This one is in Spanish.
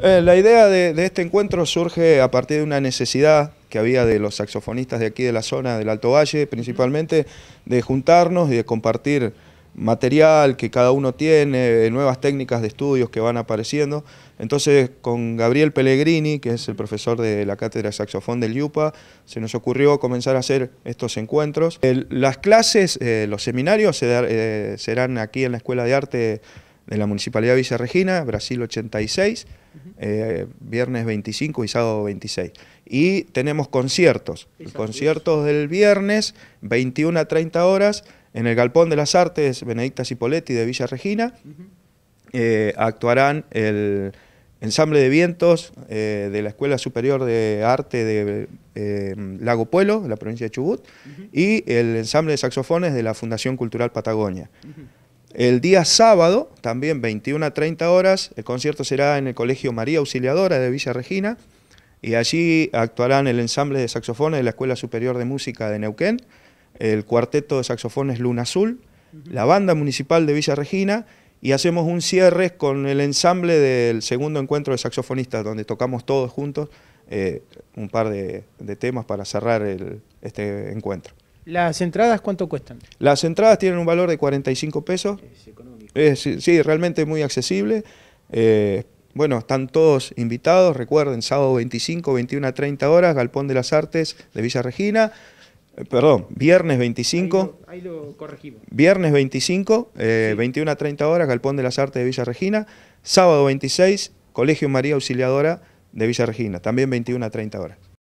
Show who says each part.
Speaker 1: Eh, la idea de, este encuentro surge a partir de una necesidad que había de los saxofonistas de aquí de la zona del Alto Valle, principalmente, de juntarnos y de compartir material que cada uno tiene, eh, nuevas técnicas de estudios que van apareciendo. Entonces, con Gabriel Pellegrini, que es el profesor de la Cátedra Saxofón del IUPA, se nos ocurrió comenzar a hacer estos encuentros. las clases, eh, los seminarios serán aquí en la Escuela de Arte de la Municipalidad de Villa Regina, Brasil 86, eh, viernes 25 y sábado 26. Y tenemos conciertos, conciertos del viernes 21 a 30 horas en el Galpón de las Artes Benedicta Cipoletti de Villa Regina. Eh, actuarán el ensamble de vientos eh, de la Escuela Superior de Arte de Lago Pueblo, de la provincia de Chubut, y el ensamble de saxofones de la Fundación Cultural Patagonia. El día sábado, también 21 a 30 horas, el concierto será en el Colegio María Auxiliadora de Villa Regina y allí actuarán el ensamble de saxofones de la Escuela Superior de Música de Neuquén, el cuarteto de saxofones Luna Azul, la banda municipal de Villa Regina y hacemos un cierre con el ensamble del segundo encuentro de saxofonistas donde tocamos todos juntos eh, un par de, temas para cerrar este encuentro. ¿Las entradas cuánto cuestan? Las entradas tienen un valor de 45 pesos. Es económico. Eh, sí, realmente muy accesible. Eh, bueno, están todos invitados. Recuerden, sábado 25, 21 a 30 horas, Galpón de las Artes de Villa Regina. Eh, perdón, viernes 25. Ahí lo, corregimos. Viernes 25, 21 a 30 horas, Galpón de las Artes de Villa Regina. Sábado 26, Colegio María Auxiliadora de Villa Regina, también 21 a 30 horas.